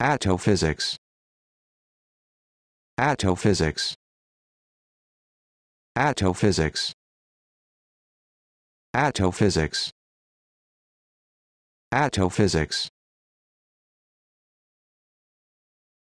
Atophysics. Atophysics. Atophysics. Atophysics. Atophysics.